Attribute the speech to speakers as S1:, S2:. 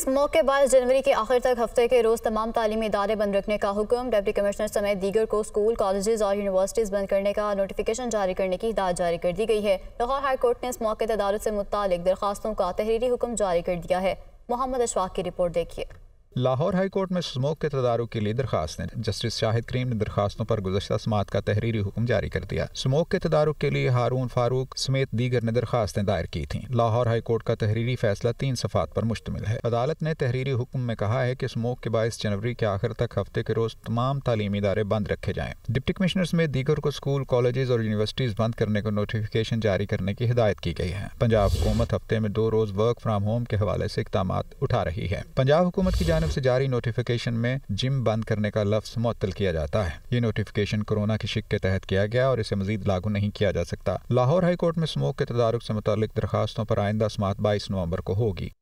S1: इस मौके बाईस जनवरी के आखिर तक हफ्ते के रोज़ तमाम तालीमी इदारे बंद रखने का हुक्म डिप्टी कमिश्नर समेत दीगर को स्कूल कॉलेजेस और यूनिवर्सिटीज़ बंद करने का नोटिफिकेशन जारी करने की हिदायत जारी कर दी गई है लाहौर हाई कोर्ट ने इस मौके तदारत से मुतल दरखास्तों का तहरीरी हुक्म जारी कर दिया है मोहम्मद अशफाक की रिपोर्ट देखिए
S2: लाहौर हाई कोर्ट में स्मोक के तदारों के लिए दरखास्त जस्टिस शाहिद करीम ने दरखास्तों पर गुजशत समात का तहरीरी हुक्म जारी कर दिया स्मोक के तदारों के लिए हारून फारूक समेत दीगर ने दरखास्तें दायर की थी लाहौर हाई कोर्ट का तहरीरी फैसला तीन सफात पर मुश्तमिल है अदालत ने तहरीरी हुक्म में कहा है कि स्मोक के बायस जनवरी के आखिर तक हफ्ते के रोज तमाम तालीमी इदारे बंद रखे जाए डिप्टी कमिश्नर समेत दीगर को स्कूल कॉलेज और यूनिवर्सिटीज बंद करने को नोटिफिकेशन जारी करने की हिदायत की गई है पंजाब हुकूमत हफ्ते में दो रोज वर्क फ्राम होम के हवाले से इकदाम उठा रही है पंजाब हुकूमत की जान जानब से जारी नोटिफिकेशन में जिम बंद करने का लफ्ज मुतल किया जाता है ये नोटिफिकेशन कोरोना की शिक के तहत किया गया और इसे मजीद लागू नहीं किया जा सकता लाहौर हाईकोर्ट में स्मोक के तदारक से मुतल दरखास्तों पर आइंदा समात बाईस नवंबर को होगी